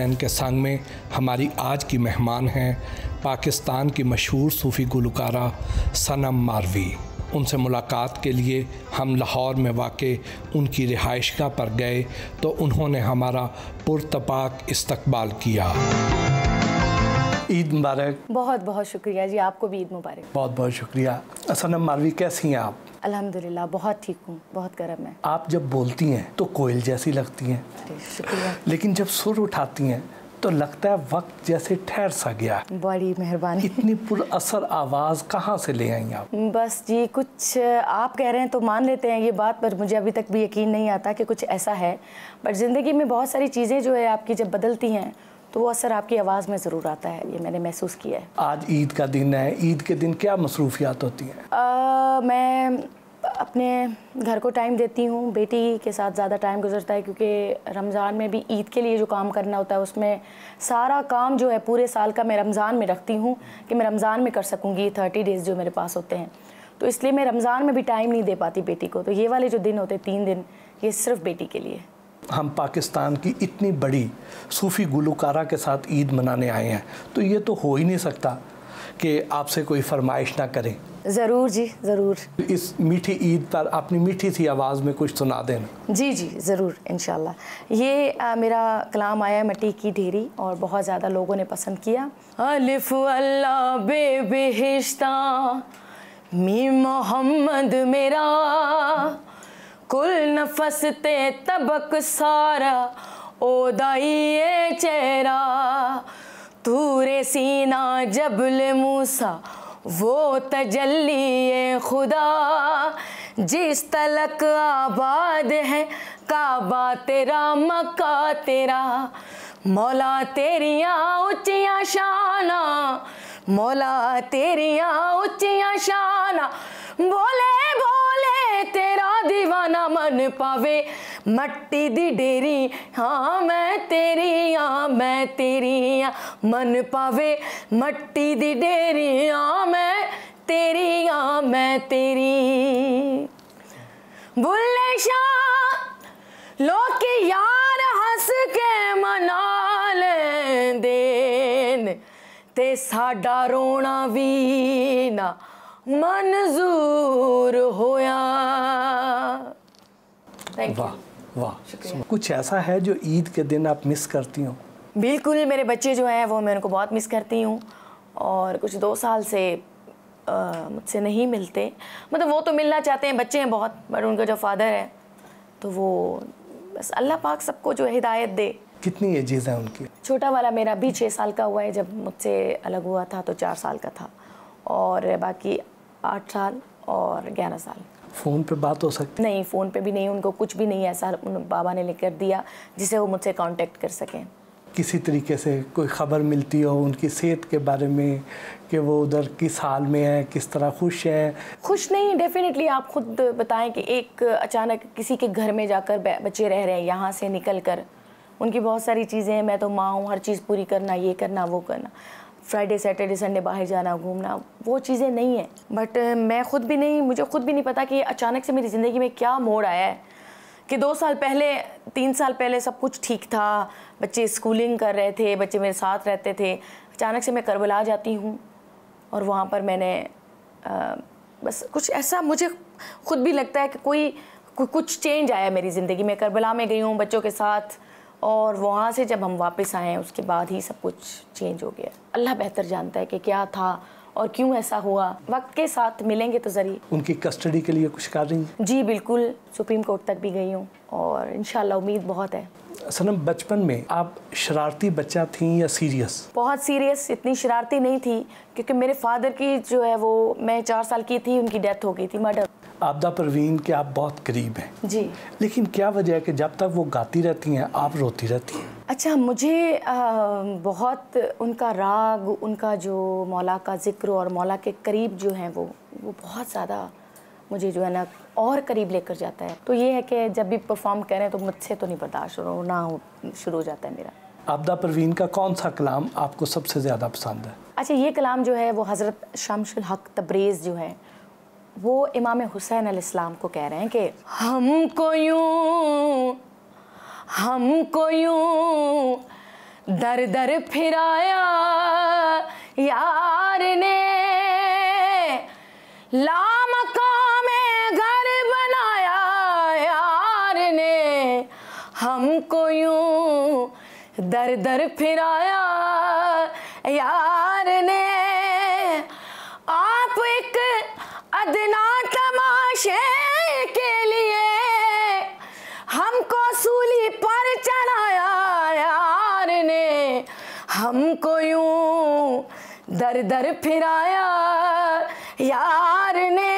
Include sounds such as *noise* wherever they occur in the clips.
N के संग में हमारी आज की मेहमान हैं पाकिस्तान की मशहूर सूफ़ी गुलकारा सनम मारवी उनसे मुलाकात के लिए हम लाहौर में वाक़ उनकी रिहाइश पर गए तो उन्होंने हमारा पुरतपाक इस्तकबाल किया ईद मुबारक बहुत बहुत शुक्रिया जी आपको भी ईद मुबारक बहुत बहुत शुक्रिया सनम मारवी कैसी हैं आप अल्हम्दुलिल्लाह बहुत ठीक हूँ बहुत गर्म है आप जब बोलती हैं तो कोयल जैसी लगती हैं शुक्रिया लेकिन जब सुर उठाती हैं तो लगता है वक्त जैसे ठहर सा गया बड़ी मेहरबानी इतनी पुरअसर आवाज़ कहाँ से ले आई आप हम्म, बस जी कुछ आप कह रहे हैं तो मान लेते हैं ये बात पर मुझे अभी तक भी यकीन नहीं आता कि कुछ ऐसा है बट ज़िंदगी में बहुत सारी चीज़ें जो है आपकी जब बदलती हैं तो वो असर आपकी आवाज़ में ज़रूर आता है ये मैंने महसूस किया है आज ईद का दिन है ईद के दिन क्या मसरूफियात होती हैं मैं अपने घर को टाइम देती हूँ बेटी के साथ ज़्यादा टाइम गुजरता है क्योंकि रमज़ान में भी ईद के लिए जो काम करना होता है उसमें सारा काम जो है पूरे साल का मैं रमज़ान में रखती हूँ कि मैं रमज़ान में कर सकूँगी थर्टी डेज़ जो मेरे पास होते हैं तो इसलिए मैं रमज़ान में भी टाइम नहीं दे पाती बेटी को तो ये वाले जो दिन होते तीन दिन ये सिर्फ बेटी के लिए हम पाकिस्तान की इतनी बड़ी सूफ़ी गुलकारा के साथ ईद मनाने आए हैं तो ये तो हो ही नहीं सकता कि आपसे कोई फरमाइश ना करें ज़रूर जी ज़रूर इस मीठी ईद पर अपनी मीठी सी आवाज़ में कुछ सुना देना जी जी ज़रूर इन ये आ, मेरा कलाम आया मटी की ढेरी और बहुत ज़्यादा लोगों ने पसंद किया अलिफ अल्लाह बे बेहिश्ता मी मोहम्मद मेरा कुल न फंसते तबक सारा ओदाइए चेहरा तूरे सीना जबल मूसा वो तजल्ली खुदा जिस तलक आबाद है काबा तेरा मका तेरा मौला तेरिया उचिया शाना मौला तेरिया उचिया शाना बोले बोले ਬੋਲੇ ਤੇਰਾ دیਵਾਨਾ ਮਨ ਪਾਵੇ ਮੱਟੀ ਦੀ ਡੇਰੀ ਹਾਂ ਮੈਂ ਤੇਰੀ ਆ ਮੈਂ ਤੇਰੀ ਆ ਮਨ ਪਾਵੇ ਮੱਟੀ ਦੀ ਡੇਰੀ ਆ ਮੈਂ ਤੇਰੀ ਆ ਮੈਂ ਤੇਰੀ ਬੁੱਲੇ ਸ਼ਾ ਲੋਕ ਯਾਰ ਹੱਸ ਕੇ ਮਨਾ ਲੈਂਦੇ ਨੇ ਤੇ ਸਾਡਾ ਰੋਣਾ ਵੀ ਨਾ मंजूर होया वाह वाह कुछ ऐसा है जो ईद के दिन आप मिस करती हो बिल्कुल मेरे बच्चे जो हैं वो मैं उनको बहुत मिस करती हूँ और कुछ दो साल से मुझसे नहीं मिलते मतलब वो तो मिलना चाहते हैं बच्चे हैं बहुत बट उनका जो फादर है तो वो बस अल्लाह पाक सबको जो हिदायत दे कितनी एजेज है उनकी छोटा वाला मेरा भी छः साल का हुआ है जब मुझसे अलग हुआ था तो चार साल का था और बाकी आठ साल और ग्यारह साल फ़ोन पे बात हो सकती नहीं फ़ोन पे भी नहीं उनको कुछ भी नहीं ऐसा बाबा ने लेकर दिया जिसे वो मुझसे कांटेक्ट कर सकें किसी तरीके से कोई ख़बर मिलती हो उनकी सेहत के बारे में कि वो उधर किस हाल में है किस तरह खुश है खुश नहीं डेफिनेटली आप खुद बताएं कि एक अचानक किसी के घर में जाकर बच्चे रह रहे हैं यहाँ से निकल कर उनकी बहुत सारी चीज़ें हैं मैं तो माँ हूँ हर चीज़ पूरी करना ये करना वो करना फ्राइडे सैटरडे संडे बाहर जाना घूमना वो चीज़ें नहीं हैं बट मैं ख़ुद भी नहीं मुझे ख़ुद भी नहीं पता कि अचानक से मेरी ज़िंदगी में क्या मोड़ आया है कि दो साल पहले तीन साल पहले सब कुछ ठीक था बच्चे स्कूलिंग कर रहे थे बच्चे मेरे साथ रहते थे अचानक से मैं करबला जाती हूँ और वहाँ पर मैंने आ, बस कुछ ऐसा मुझे ख़ुद भी लगता है कि कोई कुछ चेंज आया मेरी ज़िंदगी में करबला में गई हूँ बच्चों के साथ और वहाँ से जब हम वापस आए उसके बाद ही सब कुछ चेंज हो गया अल्लाह बेहतर जानता है कि क्या था और क्यों ऐसा हुआ वक्त के साथ मिलेंगे तो जरिए उनकी कस्टडी के लिए कुछ कर रही जी बिल्कुल सुप्रीम कोर्ट तक भी गई हूँ और इन उम्मीद बहुत है सनम बचपन में आप शरारती बच्चा थी या सीरियस बहुत सीरियस इतनी शरारती नहीं थी क्योंकि मेरे फादर की जो है वो मैं चार साल की थी उनकी डेथ हो गई थी मर्डर आपदा परवीन के आप बहुत करीब हैं जी लेकिन क्या वजह है कि जब तक वो गाती रहती हैं आप रोती रहती हैं अच्छा मुझे आ, बहुत उनका राग उनका जो मौला का जिक्र और मौला के करीब जो हैं वो वो बहुत ज़्यादा मुझे जो है ना और करीब लेकर जाता है तो ये है कि जब भी परफॉर्म करें तो मुझसे तो नहीं बर्दाश्त हो ना हो शुरू हो जाता है मेरा आपदा परवीन का कौन सा कलाम आपको सबसे ज़्यादा पसंद है अच्छा ये कलाम जो है वो हज़रत शमशुल हक तब्रेज़ जो है वो इमाम हुसैन इस्लाम को कह रहे हैं कि हमको यूं हमको यूं दर दर फिराया यार ने लामका में घर बनाया यार ने हमको यूं दर दर फिराया यार दर दर फिराया यार ने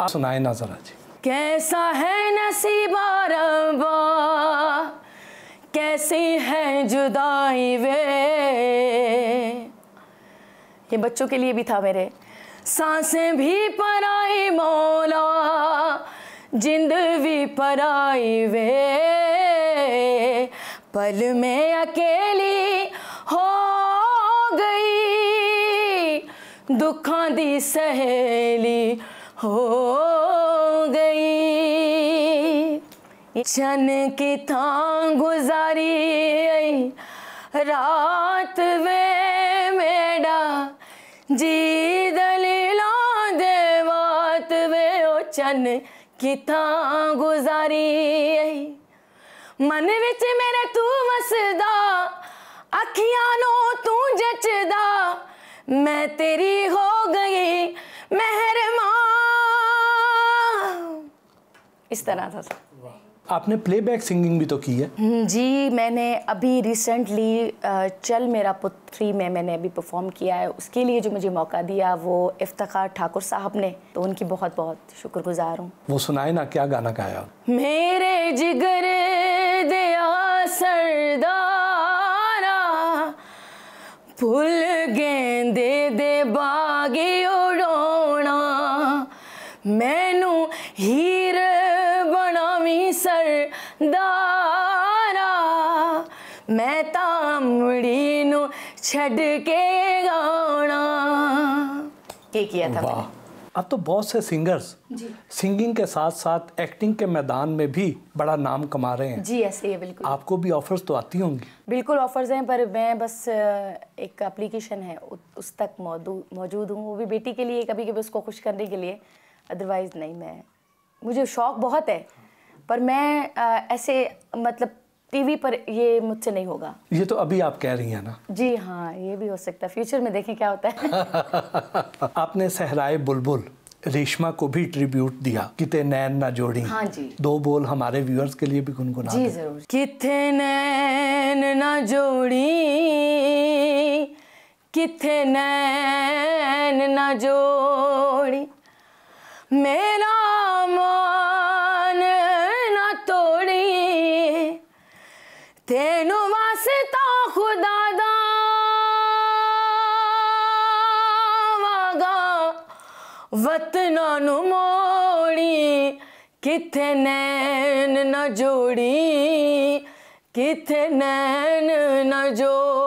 आप सुनाए ना जरा जी कैसा है नसीबा रबा कैसी है जुदाई वे ये बच्चों के लिए भी था मेरे सांसें भी पराई मौला जिंद भी पराई वे पल में अकेली ਦੁੱਖਾਂ ਦੀ ਸਹੇਲੀ ਹੋ ਗਈ ਚਨ ਕੀ ਥਾਂ ਗੁਜ਼ਾਰੀ ਆਈ ਰਾਤ ਵੇ ਮੇੜਾ ਜੀ ਦਲੀਲਾਂ ਦੇ ਵਾਤ ਵੇ ਉਹ ਚਨ ਕੀ ਥਾਂ ਗੁਜ਼ਾਰੀ ਆਈ ਮਨ ਵਿੱਚ ਮੇਰੇ ਤੂੰ ਵਸਦਾ ਅੱਖੀਆਂ ਨੂੰ ਤੂੰ ਜੱਚਦਾ मैं तेरी हो गई इस तरह था आपने प्लेबैक सिंगिंग भी तो की है हम्म, जी मैंने अभी रिसेंटली चल मेरा पुत्री में मैंने अभी परफॉर्म किया है उसके लिए जो मुझे मौका दिया वो इफ्तार ठाकुर साहब ने तो उनकी बहुत बहुत शुक्रगुजार हूँ वो सुनाए ना क्या गाना गाया मेरे जिगर दया सरदार ਫੁੱਲ ਗੇਂਦੇ ਦੇ ਬਾਗੇ ਉਡਾਉਣਾ ਮੈਨੂੰ ਹੀਰ ਬਣਾਵੀਂ ਸਰਦਾਰਾ ਮੈਂ ਤਾਂ ਮੜੀ ਨੂੰ ਛੱਡ ਕੇ ਗਾਉਣਾ ਕੀ ਕੀਤਾ ਤੁਸੀਂ अब तो बहुत से सिंगर्स सिंगिंग के साथ साथ एक्टिंग के मैदान में भी बड़ा नाम कमा रहे हैं जी ऐसे ही बिल्कुल आपको भी ऑफर्स तो आती होंगी बिल्कुल ऑफर्स हैं पर मैं बस एक एप्लीकेशन है उस तक मौजूद हूँ वो भी बेटी के लिए कभी कभी उसको खुश करने के लिए अदरवाइज़ नहीं मैं मुझे शौक बहुत है पर मैं ऐसे मतलब टीवी पर ये मुझसे नहीं होगा ये तो अभी आप कह रही हैं ना जी हाँ ये भी हो सकता है फ्यूचर में देखें क्या होता है *laughs* आपने सहराए बुलबुल रेशमा को भी ट्रिब्यूट दिया कितने नैन ना जोड़ी हाँ जी दो बोल हमारे व्यूअर्स के लिए भी गुनगुना जी जरूर कितने नैन ना जोड़ी कितने नैन ना जोड़ी मैं ਵਤਨਾਂ ਨੂੰ ਮੋੜੀ ਕਿਥੇ ਨੈਣ ਨਾ ਜੋੜੀ ਕਿਥੇ ਨੈਣ ਨਾ ਜੋੜੀ